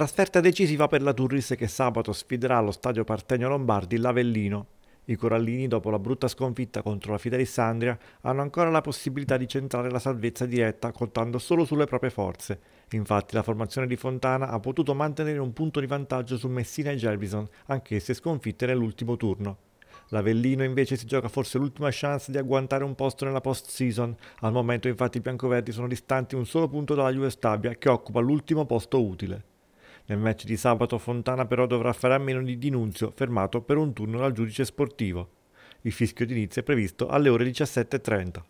Trasferta decisiva per la Turris che sabato sfiderà allo stadio Partenio Lombardi l'Avellino. I corallini, dopo la brutta sconfitta contro la Fidelissandria, hanno ancora la possibilità di centrare la salvezza diretta contando solo sulle proprie forze. Infatti la formazione di Fontana ha potuto mantenere un punto di vantaggio su Messina e Gelbison, anch'esse sconfitte nell'ultimo turno. L'Avellino invece si gioca forse l'ultima chance di agguantare un posto nella post-season. Al momento infatti i biancoverdi sono distanti un solo punto dalla Juve Stabia che occupa l'ultimo posto utile. Nel match di sabato Fontana però dovrà fare a meno di Dinunzio, fermato per un turno dal giudice sportivo. Il fischio d'inizio è previsto alle ore 17.30.